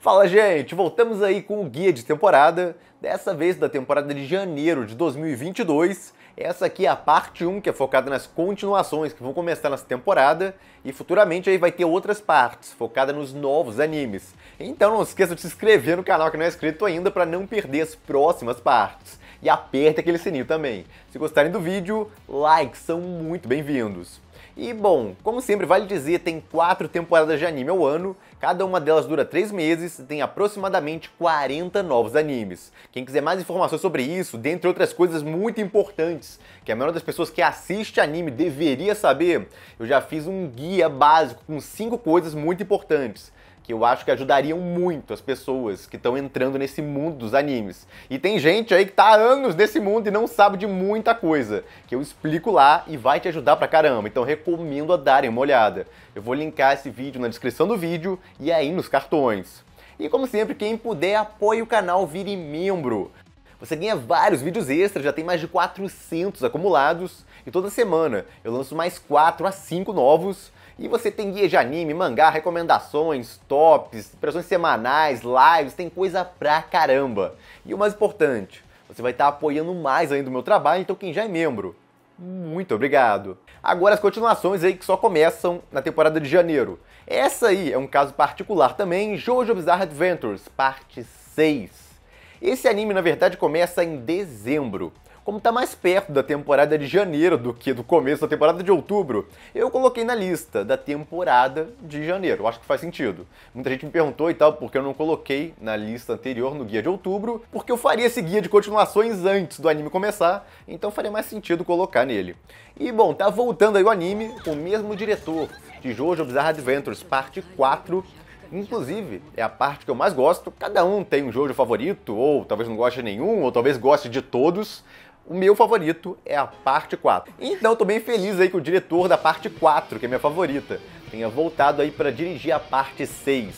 Fala gente, voltamos aí com o guia de temporada, dessa vez da temporada de janeiro de 2022. Essa aqui é a parte 1, que é focada nas continuações que vão começar nessa temporada e futuramente aí vai ter outras partes, focada nos novos animes. Então não esqueça de se inscrever no canal que não é inscrito ainda para não perder as próximas partes. E aperta aquele sininho também. Se gostarem do vídeo, likes são muito bem-vindos. E bom, como sempre, vale dizer, tem quatro temporadas de anime ao ano, cada uma delas dura três meses e tem aproximadamente 40 novos animes. Quem quiser mais informações sobre isso, dentre outras coisas muito importantes, que a maioria das pessoas que assiste anime deveria saber, eu já fiz um guia básico com cinco coisas muito importantes que eu acho que ajudariam muito as pessoas que estão entrando nesse mundo dos animes. E tem gente aí que tá há anos nesse mundo e não sabe de muita coisa, que eu explico lá e vai te ajudar pra caramba. Então recomendo a darem uma olhada. Eu vou linkar esse vídeo na descrição do vídeo e aí nos cartões. E como sempre, quem puder apoie o canal, vire membro. Você ganha vários vídeos extras, já tem mais de 400 acumulados, e toda semana eu lanço mais 4 a 5 novos, e você tem guia de anime, mangá, recomendações, tops, impressões semanais, lives, tem coisa pra caramba. E o mais importante, você vai estar apoiando mais ainda o meu trabalho, então quem já é membro, muito obrigado. Agora as continuações aí que só começam na temporada de janeiro. Essa aí é um caso particular também, Jojo Bizarre Adventures, parte 6. Esse anime, na verdade, começa em dezembro como está mais perto da temporada de janeiro do que do começo da temporada de outubro, eu coloquei na lista da temporada de janeiro. acho que faz sentido. Muita gente me perguntou e tal porque eu não coloquei na lista anterior no guia de outubro, porque eu faria esse guia de continuações antes do anime começar, então faria mais sentido colocar nele. E bom, tá voltando aí o anime com o mesmo diretor de Jojo Bizarre Adventures parte 4, Inclusive, é a parte que eu mais gosto. Cada um tem um Jojo favorito, ou talvez não goste de nenhum, ou talvez goste de todos o meu favorito é a parte 4. Então tô bem feliz aí que o diretor da parte 4, que é minha favorita, tenha voltado aí para dirigir a parte 6.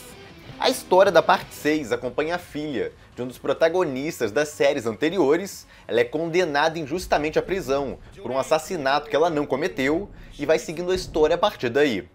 A história da parte 6 acompanha a filha de um dos protagonistas das séries anteriores. Ela é condenada injustamente à prisão por um assassinato que ela não cometeu e vai seguindo a história a partir daí.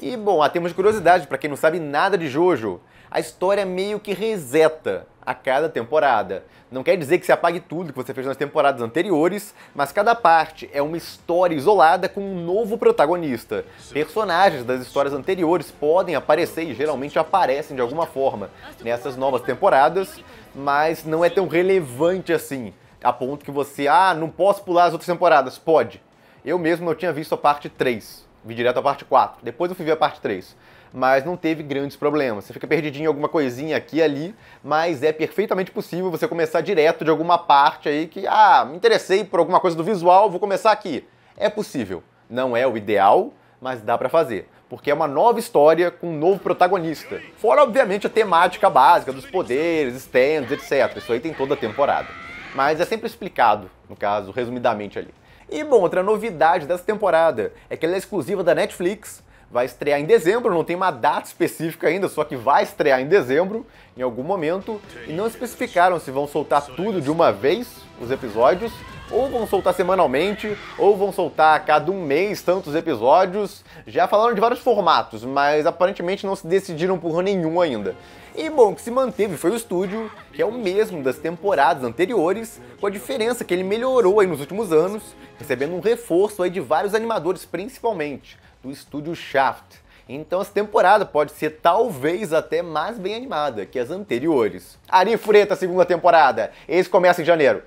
E bom, há ah, temos curiosidade para quem não sabe nada de Jojo a história meio que reseta a cada temporada. Não quer dizer que se apague tudo que você fez nas temporadas anteriores, mas cada parte é uma história isolada com um novo protagonista. Personagens das histórias anteriores podem aparecer e geralmente aparecem de alguma forma nessas novas temporadas, mas não é tão relevante assim, a ponto que você, ah, não posso pular as outras temporadas. Pode. Eu mesmo não tinha visto a parte 3 vi direto a parte 4. Depois eu fui ver a parte 3. Mas não teve grandes problemas. Você fica perdidinho em alguma coisinha aqui e ali, mas é perfeitamente possível você começar direto de alguma parte aí que, ah, me interessei por alguma coisa do visual, vou começar aqui. É possível. Não é o ideal, mas dá para fazer. Porque é uma nova história com um novo protagonista. Fora, obviamente, a temática básica dos poderes, stands, etc. Isso aí tem toda a temporada. Mas é sempre explicado, no caso, resumidamente ali. E bom, outra novidade dessa temporada é que ela é exclusiva da Netflix, vai estrear em dezembro, não tem uma data específica ainda, só que vai estrear em dezembro, em algum momento, e não especificaram se vão soltar tudo de uma vez, os episódios, ou vão soltar semanalmente, ou vão soltar a cada um mês tantos episódios. Já falaram de vários formatos, mas aparentemente não se decidiram por nenhum ainda. E bom, o que se manteve foi o estúdio, que é o mesmo das temporadas anteriores, com a diferença que ele melhorou aí nos últimos anos, recebendo um reforço aí de vários animadores, principalmente do estúdio Shaft. Então essa temporada pode ser talvez até mais bem animada que as anteriores. Ari Fureta, segunda temporada. Esse começa em janeiro,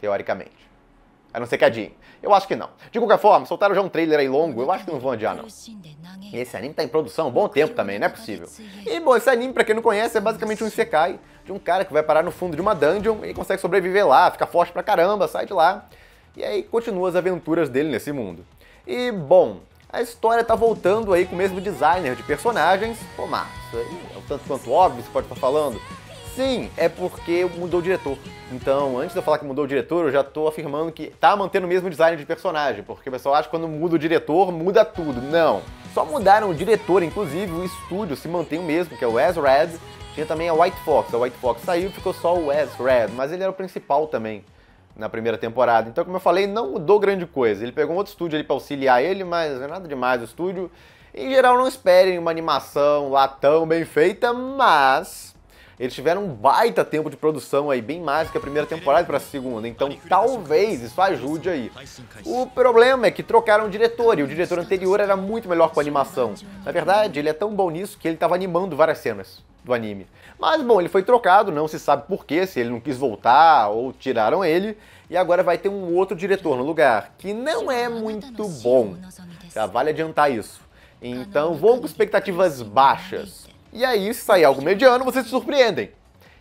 teoricamente. A não ser que Eu acho que não. De qualquer forma, soltaram já um trailer aí longo, eu acho que não vão adiar, não. Esse anime tá em produção há um bom tempo também, não é possível. E, bom, esse anime, pra quem não conhece, é basicamente um isekai de um cara que vai parar no fundo de uma dungeon e consegue sobreviver lá, fica forte pra caramba, sai de lá. E aí continua as aventuras dele nesse mundo. E, bom, a história tá voltando aí com o mesmo designer de personagens. Tomar, isso aí é um tanto quanto óbvio, você pode estar falando. Sim, é porque mudou o diretor. Então, antes de eu falar que mudou o diretor, eu já tô afirmando que tá mantendo o mesmo design de personagem, porque o pessoal acha que quando muda o diretor, muda tudo. Não. Só mudaram o diretor, inclusive o estúdio se mantém o mesmo, que é o Wes Red. Tinha também a White Fox. A White Fox saiu, ficou só o Wes Red, mas ele era o principal também na primeira temporada. Então, como eu falei, não mudou grande coisa. Ele pegou um outro estúdio ali para auxiliar ele, mas é nada demais o estúdio. Em geral, não esperem uma animação lá tão bem feita, mas eles tiveram um baita tempo de produção aí, bem mais que a primeira temporada para a segunda, então talvez isso ajude aí. O problema é que trocaram o diretor e o diretor anterior era muito melhor com a animação. Na verdade, ele é tão bom nisso que ele estava animando várias cenas do anime. Mas bom, ele foi trocado, não se sabe porquê, se ele não quis voltar ou tiraram ele, e agora vai ter um outro diretor no lugar, que não é muito bom. Já vale adiantar isso. Então vou com expectativas baixas. E aí, se sair algo mediano, vocês se surpreendem.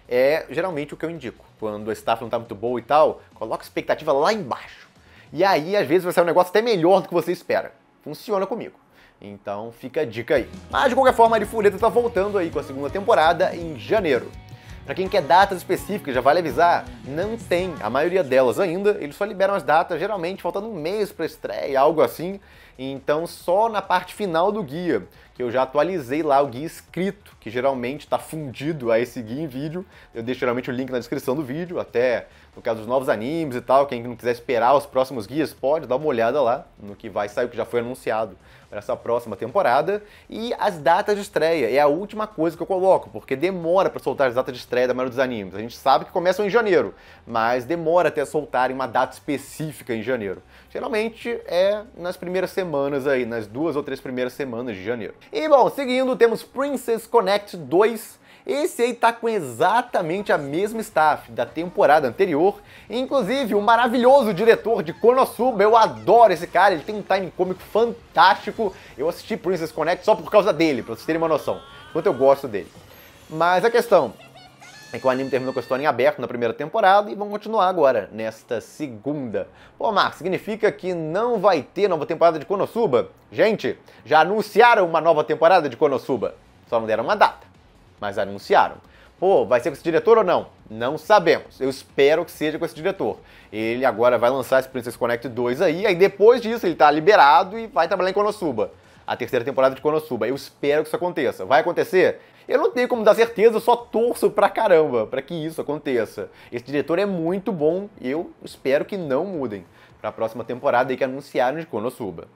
É geralmente o que eu indico. Quando a staff não está muito boa e tal, coloca a expectativa lá embaixo. E aí, às vezes, vai sair um negócio até melhor do que você espera. Funciona comigo. Então fica a dica aí. Mas de qualquer forma, a Arifureta tá voltando aí com a segunda temporada em janeiro. Para quem quer datas específicas, já vale avisar, não tem. A maioria delas ainda, eles só liberam as datas geralmente faltando um mês para estreia, algo assim. Então, só na parte final do guia, que eu já atualizei lá o guia escrito, que geralmente está fundido a esse guia em vídeo. Eu deixo geralmente o link na descrição do vídeo, até no caso dos novos animes e tal, quem não quiser esperar os próximos guias, pode dar uma olhada lá no que vai sair, o que já foi anunciado para essa próxima temporada. E as datas de estreia é a última coisa que eu coloco, porque demora para soltar as datas de estreia da maioria dos animes. A gente sabe que começam em janeiro, mas demora até soltarem uma data específica em janeiro. Geralmente é nas primeiras semanas aí, nas duas ou três primeiras semanas de janeiro. E bom, seguindo, temos Princess Connect 2 esse aí tá com exatamente a mesma staff da temporada anterior, inclusive o maravilhoso diretor de Konosuba, eu adoro esse cara, ele tem um time cômico fantástico. Eu assisti Princess Connect só por causa dele, pra vocês terem uma noção, quanto eu gosto dele. Mas a questão é que o anime terminou com a história em aberto na primeira temporada e vão continuar agora, nesta segunda. Pô, Marcos, significa que não vai ter nova temporada de Konosuba? Gente, já anunciaram uma nova temporada de Konosuba, só não deram uma data mas anunciaram. Pô, vai ser com esse diretor ou não? Não sabemos. Eu espero que seja com esse diretor. Ele agora vai lançar esse Princess Connect 2 aí, aí depois disso ele tá liberado e vai trabalhar em Konosuba. A terceira temporada de Konosuba. Eu espero que isso aconteça. Vai acontecer? Eu não tenho como dar certeza, eu só torço pra caramba para que isso aconteça. Esse diretor é muito bom e eu espero que não mudem para a próxima temporada aí que anunciaram de Konosuba.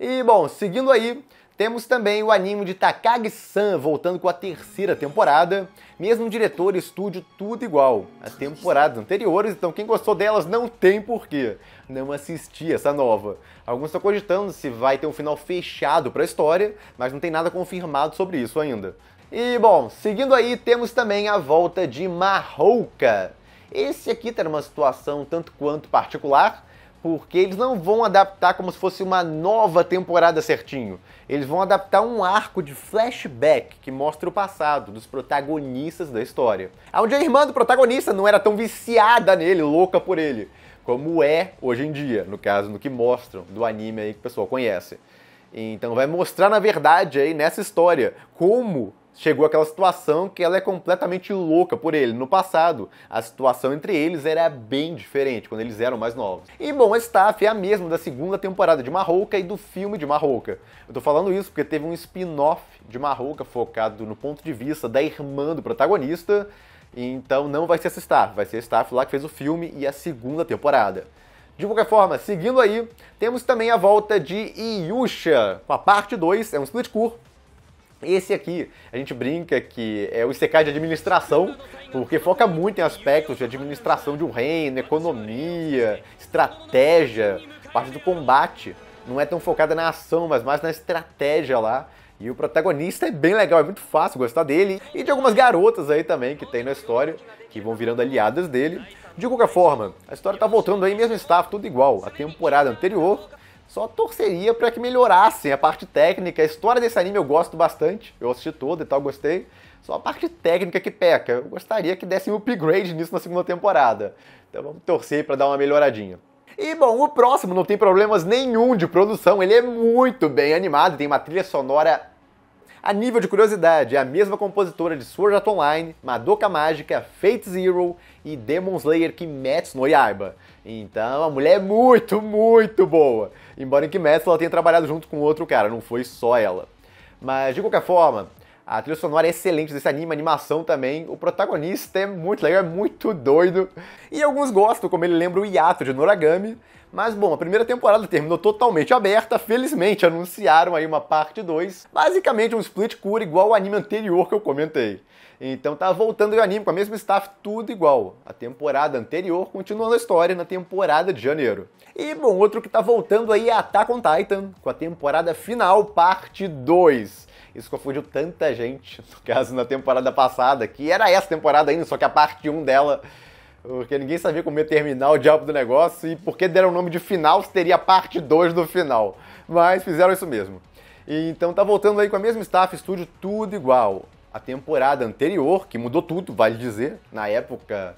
E bom, seguindo aí, temos também o anime de Takagi-san voltando com a terceira temporada. Mesmo diretor, estúdio, tudo igual. As temporadas anteriores, então quem gostou delas não tem porquê não assistir essa nova. Alguns estão cogitando se vai ter um final fechado para a história, mas não tem nada confirmado sobre isso ainda. E bom, seguindo aí, temos também a volta de Marrouca. Esse aqui tá numa situação tanto quanto particular, porque eles não vão adaptar como se fosse uma nova temporada certinho. Eles vão adaptar um arco de flashback que mostra o passado dos protagonistas da história. Onde a irmã do protagonista não era tão viciada nele, louca por ele, como é hoje em dia, no caso, no que mostram do anime aí que o pessoal conhece. Então vai mostrar, na verdade, aí nessa história, como chegou aquela situação que ela é completamente louca por ele. No passado, a situação entre eles era bem diferente, quando eles eram mais novos. E bom, a staff é a mesma da segunda temporada de Marroca e do filme de Marroca. Eu tô falando isso porque teve um spin-off de Marroca focado no ponto de vista da irmã do protagonista, então não vai ser essa staff, vai ser a staff lá que fez o filme e a segunda temporada. De qualquer forma, seguindo aí, temos também a volta de Yusha, com a parte 2, é um split curto, esse aqui, a gente brinca que é o ICK de administração, porque foca muito em aspectos de administração de um reino, economia, estratégia, parte do combate. Não é tão focada na ação, mas mais na estratégia lá. E o protagonista é bem legal, é muito fácil gostar dele. E de algumas garotas aí também que tem na história, que vão virando aliadas dele. De qualquer forma, a história tá voltando aí, mesmo staff, tudo igual. A temporada anterior só torceria para que melhorassem a parte técnica. A história desse anime eu gosto bastante, eu assisti todo e tal, gostei. Só a parte técnica que peca. Eu gostaria que dessem um upgrade nisso na segunda temporada. Então vamos torcer para dar uma melhoradinha. E bom, o próximo não tem problemas nenhum de produção, ele é muito bem animado, tem uma trilha sonora a nível de curiosidade, é a mesma compositora de Sword Art Online, Madoka Mágica, Fate Zero e Demon Slayer Kimetsu no Yaiba. Então a mulher é muito, muito boa. Embora em Kimetsu ela tenha trabalhado junto com outro cara, não foi só ela. Mas de qualquer forma, a trilha sonora é excelente desse anime, a animação também. O protagonista é muito legal, é muito doido. E alguns gostam, como ele lembra o Yato de Noragami. Mas bom, a primeira temporada terminou totalmente aberta, felizmente anunciaram aí uma parte 2. Basicamente um split cura igual ao anime anterior que eu comentei. Então tá voltando o anime com a mesma staff, tudo igual. A temporada anterior continuando a história na temporada de janeiro. E bom, outro que tá voltando aí é Attack on Titan, com a temporada final, parte 2. Isso confundiu tanta gente, no caso, na temporada passada, que era essa temporada ainda, só que a parte 1 dela, porque ninguém sabia como ia terminar o diabo do negócio e porque deram o nome de final, se teria parte 2 do final. Mas fizeram isso mesmo. E, então tá voltando aí com a mesma staff, estúdio, tudo igual. A temporada anterior, que mudou tudo, vale dizer, na época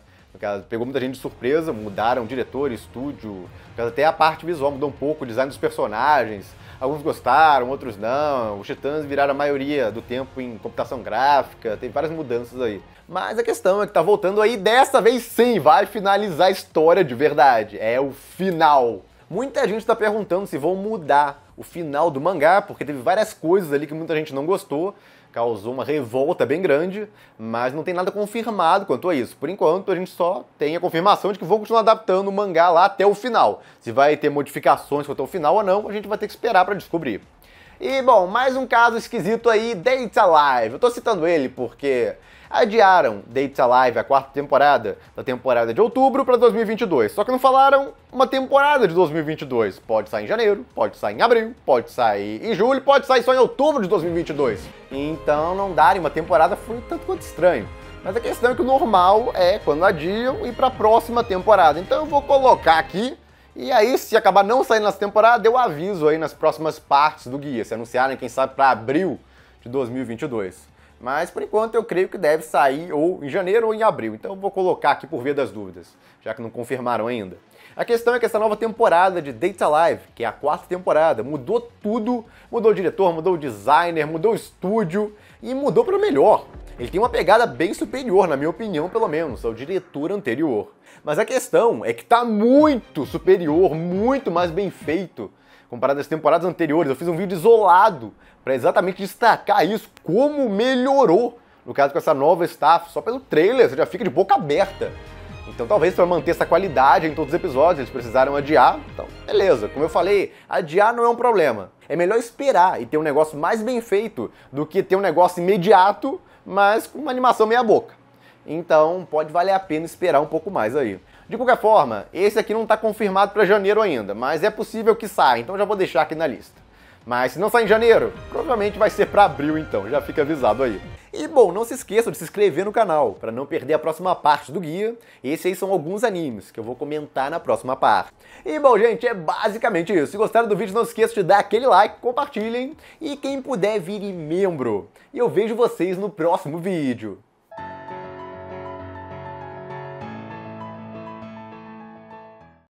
pegou muita gente de surpresa, mudaram diretor, estúdio, até a parte visual mudou um pouco, o design dos personagens. Alguns gostaram, outros não. Os Titãs viraram a maioria do tempo em computação gráfica, tem várias mudanças aí. Mas a questão é que tá voltando aí, dessa vez sim, vai finalizar a história de verdade. É o final. Muita gente está perguntando se vão mudar o final do mangá, porque teve várias coisas ali que muita gente não gostou, causou uma revolta bem grande, mas não tem nada confirmado quanto a isso. Por enquanto, a gente só tem a confirmação de que vou continuar adaptando o mangá lá até o final. Se vai ter modificações quanto ao final ou não, a gente vai ter que esperar para descobrir. E bom, mais um caso esquisito aí, Dates Alive. Eu tô citando ele porque adiaram Dates Alive, a quarta temporada, da temporada de outubro para 2022. Só que não falaram uma temporada de 2022. Pode sair em janeiro, pode sair em abril, pode sair em julho, pode sair só em outubro de 2022. Então não darem uma temporada foi um tanto quanto estranho. Mas a questão é que o normal é quando adiam e para a próxima temporada. Então eu vou colocar aqui e aí, se acabar não saindo nessa temporada, eu aviso aí nas próximas partes do guia, se anunciarem, quem sabe, para abril de 2022. Mas por enquanto eu creio que deve sair ou em janeiro ou em abril. Então eu vou colocar aqui por ver das dúvidas, já que não confirmaram ainda. A questão é que essa nova temporada de Data Live, que é a quarta temporada, mudou tudo, mudou o diretor, mudou o designer, mudou o estúdio e mudou para melhor. Ele tem uma pegada bem superior, na minha opinião, pelo menos, ao diretor anterior. Mas a questão é que está muito superior, muito mais bem feito comparado às temporadas anteriores. Eu fiz um vídeo isolado para exatamente destacar isso, como melhorou, no caso com essa nova staff. Só pelo trailer, você já fica de boca aberta. Então talvez para manter essa qualidade em todos os episódios, eles precisaram adiar. Então, beleza. Como eu falei, adiar não é um problema. É melhor esperar e ter um negócio mais bem feito do que ter um negócio imediato, mas com uma animação meia boca. Então, pode valer a pena esperar um pouco mais aí. De qualquer forma, esse aqui não está confirmado para janeiro ainda, mas é possível que saia, então já vou deixar aqui na lista. Mas se não sair em janeiro, provavelmente vai ser para abril então, já fica avisado aí. E bom, não se esqueçam de se inscrever no canal para não perder a próxima parte do guia. Esses aí são alguns animes que eu vou comentar na próxima parte. E bom, gente, é basicamente isso. Se gostaram do vídeo, não se esqueçam de dar aquele like, compartilhem e quem puder vire membro. E eu vejo vocês no próximo vídeo.